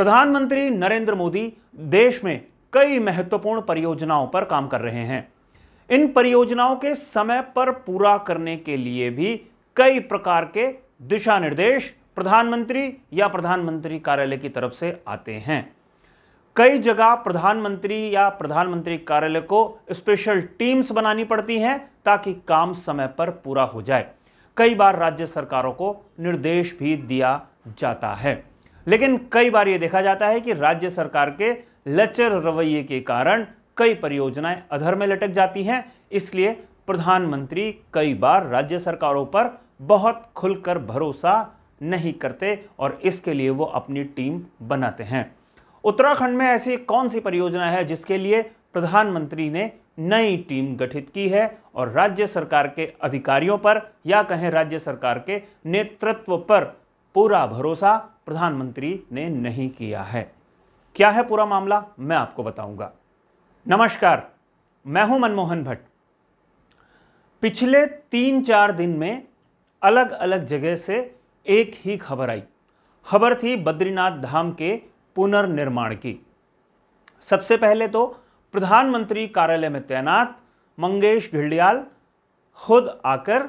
प्रधानमंत्री नरेंद्र मोदी देश में कई महत्वपूर्ण परियोजनाओं पर काम कर रहे हैं इन परियोजनाओं के समय पर पूरा करने के लिए भी कई प्रकार के दिशा निर्देश प्रधानमंत्री या प्रधानमंत्री कार्यालय की तरफ से आते हैं कई जगह प्रधानमंत्री या प्रधानमंत्री कार्यालय को स्पेशल टीम्स बनानी पड़ती हैं ताकि काम समय पर पूरा हो जाए कई बार राज्य सरकारों को निर्देश भी दिया जाता है लेकिन कई बार ये देखा जाता है कि राज्य सरकार के लचर रवैये के कारण कई परियोजनाएं अधर में लटक जाती हैं इसलिए प्रधानमंत्री कई बार राज्य सरकारों पर बहुत खुलकर भरोसा नहीं करते और इसके लिए वो अपनी टीम बनाते हैं उत्तराखंड में ऐसी कौन सी परियोजना है जिसके लिए प्रधानमंत्री ने नई टीम गठित की है और राज्य सरकार के अधिकारियों पर या कहें राज्य सरकार के नेतृत्व पर पूरा भरोसा प्रधानमंत्री ने नहीं किया है क्या है पूरा मामला मैं आपको बताऊंगा नमस्कार मैं हूं मनमोहन भट्ट पिछले तीन चार दिन में अलग अलग जगह से एक ही खबर आई खबर थी बद्रीनाथ धाम के पुनर्निर्माण की सबसे पहले तो प्रधानमंत्री कार्यालय में तैनात मंगेश घिल्डियाल खुद आकर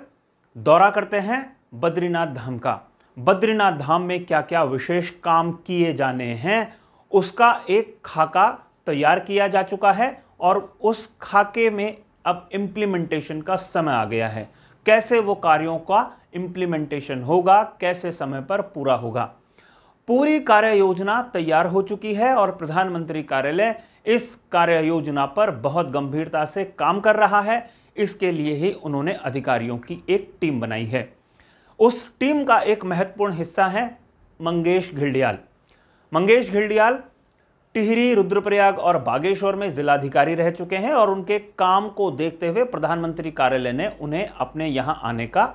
दौरा करते हैं बद्रीनाथ धाम का बद्रीनाथ धाम में क्या क्या विशेष काम किए जाने हैं उसका एक खाका तैयार किया जा चुका है और उस खाके में अब इम्प्लीमेंटेशन का समय आ गया है कैसे वो कार्यों का इम्प्लीमेंटेशन होगा कैसे समय पर पूरा होगा पूरी कार्य योजना तैयार हो चुकी है और प्रधानमंत्री कार्यालय इस कार्य योजना पर बहुत गंभीरता से काम कर रहा है इसके लिए ही उन्होंने अधिकारियों की एक टीम बनाई है उस टीम का एक महत्वपूर्ण हिस्सा है मंगेश घिल्डियाल मंगेश घिल्डियाल टिहरी रुद्रप्रयाग और बागेश्वर में जिलाधिकारी रह चुके हैं और उनके काम को देखते हुए प्रधानमंत्री कार्यालय ने उन्हें अपने यहां आने का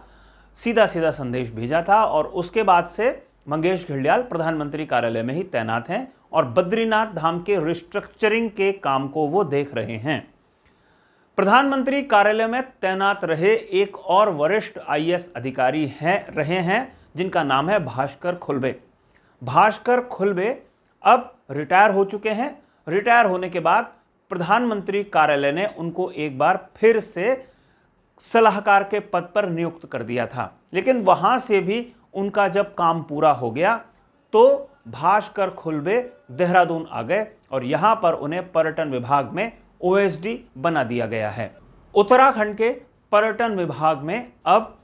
सीधा सीधा संदेश भेजा था और उसके बाद से मंगेश घिल्डियाल प्रधानमंत्री कार्यालय में ही तैनात हैं और बद्रीनाथ धाम के रिस्ट्रक्चरिंग के काम को वो देख रहे हैं प्रधानमंत्री कार्यालय में तैनात रहे एक और वरिष्ठ आईएएस अधिकारी हैं रहे हैं जिनका नाम है भास्कर खुलबे भास्कर खुलबे अब रिटायर हो चुके हैं रिटायर होने के बाद प्रधानमंत्री कार्यालय ने उनको एक बार फिर से सलाहकार के पद पर नियुक्त कर दिया था लेकिन वहां से भी उनका जब काम पूरा हो गया तो भास्कर खुलबे देहरादून आ गए और यहाँ पर उन्हें पर्यटन विभाग में ओ बना दिया गया है उत्तराखंड के पर्यटन विभाग में अब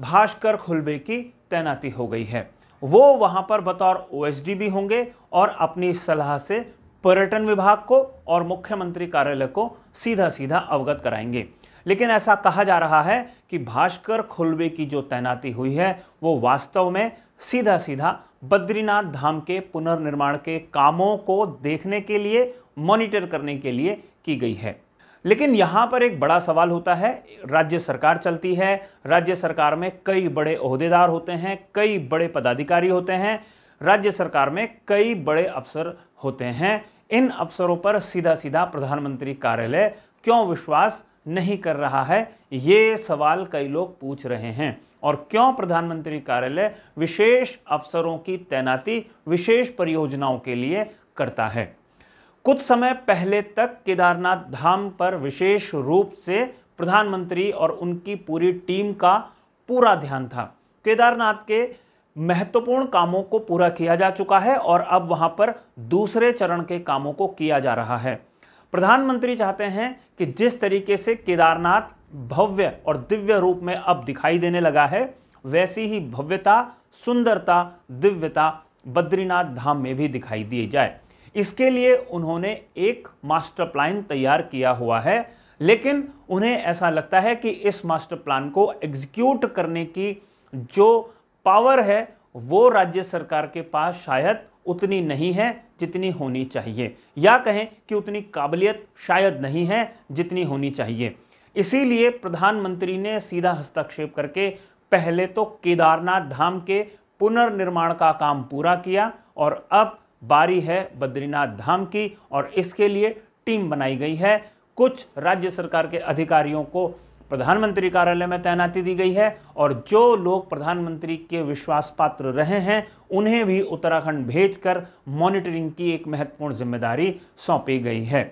भास्कर खुलबे की तैनाती हो गई है वो वहां पर बतौर ओ भी होंगे और अपनी सलाह से पर्यटन विभाग को और मुख्यमंत्री कार्यालय को सीधा सीधा अवगत कराएंगे लेकिन ऐसा कहा जा रहा है कि भास्कर खुलबे की जो तैनाती हुई है वो वास्तव में सीधा सीधा बद्रीनाथ धाम के पुनर्निर्माण के कामों को देखने के लिए मॉनिटर करने के लिए की गई है लेकिन यहाँ पर एक बड़ा सवाल होता है राज्य सरकार चलती है राज्य सरकार में कई बड़े अहदेदार होते हैं कई बड़े पदाधिकारी होते हैं राज्य सरकार में कई बड़े अफसर होते हैं इन अफसरों पर सीधा सीधा प्रधानमंत्री कार्यालय क्यों विश्वास नहीं कर रहा है ये सवाल कई लोग पूछ रहे हैं और क्यों प्रधानमंत्री कार्यालय विशेष अफसरों की तैनाती विशेष परियोजनाओं के लिए करता है कुछ समय पहले तक केदारनाथ धाम पर विशेष रूप से प्रधानमंत्री और उनकी पूरी टीम का पूरा ध्यान था केदारनाथ के महत्वपूर्ण कामों को पूरा किया जा चुका है और अब वहां पर दूसरे चरण के कामों को किया जा रहा है प्रधानमंत्री चाहते हैं कि जिस तरीके से केदारनाथ भव्य और दिव्य रूप में अब दिखाई देने लगा है वैसी ही भव्यता सुंदरता दिव्यता बद्रीनाथ धाम में भी दिखाई दी जाए इसके लिए उन्होंने एक मास्टर प्लान तैयार किया हुआ है लेकिन उन्हें ऐसा लगता है कि इस मास्टर प्लान को एग्जीक्यूट करने की जो पावर है वो राज्य सरकार के पास शायद उतनी नहीं है जितनी होनी चाहिए या कहें कि उतनी काबिलियत शायद नहीं है जितनी होनी चाहिए इसीलिए प्रधानमंत्री ने सीधा हस्तक्षेप करके पहले तो केदारनाथ धाम के पुनर्निर्माण का काम पूरा किया और अब बारी है बद्रीनाथ धाम की और इसके लिए टीम बनाई गई है कुछ राज्य सरकार के अधिकारियों को प्रधानमंत्री कार्यालय में तैनाती दी गई है और जो लोग प्रधानमंत्री के विश्वास पात्र रहे हैं उन्हें भी उत्तराखंड भेजकर मॉनिटरिंग की एक महत्वपूर्ण जिम्मेदारी सौंपी गई है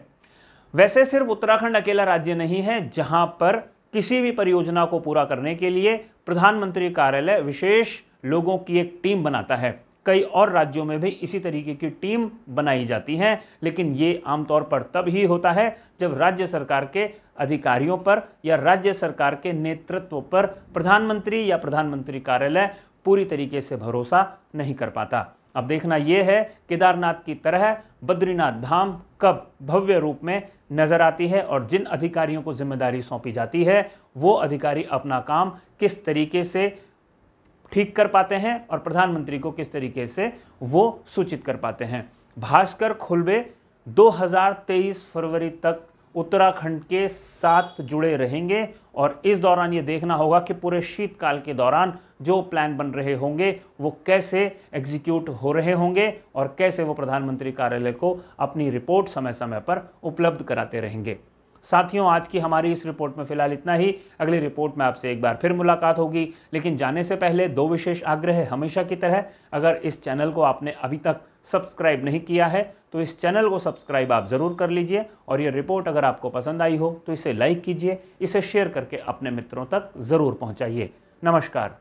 वैसे सिर्फ उत्तराखंड अकेला राज्य नहीं है जहां पर किसी भी परियोजना को पूरा करने के लिए प्रधानमंत्री कार्यालय विशेष लोगों की एक टीम बनाता है कई और राज्यों में भी इसी तरीके की टीम बनाई जाती है लेकिन ये आमतौर पर तब ही होता है जब राज्य सरकार के अधिकारियों पर या राज्य सरकार के नेतृत्व पर प्रधानमंत्री या प्रधानमंत्री कार्यालय पूरी तरीके से भरोसा नहीं कर पाता अब देखना यह है केदारनाथ की तरह बद्रीनाथ धाम कब भव्य रूप में नज़र आती है और जिन अधिकारियों को जिम्मेदारी सौंपी जाती है वो अधिकारी अपना काम किस तरीके से ठीक कर पाते हैं और प्रधानमंत्री को किस तरीके से वो सूचित कर पाते हैं भास्कर खुलबे 2023 फरवरी तक उत्तराखंड के साथ जुड़े रहेंगे और इस दौरान ये देखना होगा कि पूरे शीतकाल के दौरान जो प्लान बन रहे होंगे वो कैसे एग्जीक्यूट हो रहे होंगे और कैसे वो प्रधानमंत्री कार्यालय को अपनी रिपोर्ट समय समय पर उपलब्ध कराते रहेंगे साथियों आज की हमारी इस रिपोर्ट में फिलहाल इतना ही अगली रिपोर्ट में आपसे एक बार फिर मुलाकात होगी लेकिन जाने से पहले दो विशेष आग्रह है हमेशा की तरह अगर इस चैनल को आपने अभी तक सब्सक्राइब नहीं किया है तो इस चैनल को सब्सक्राइब आप ज़रूर कर लीजिए और ये रिपोर्ट अगर आपको पसंद आई हो तो इसे लाइक कीजिए इसे शेयर करके अपने मित्रों तक ज़रूर पहुँचाइए नमस्कार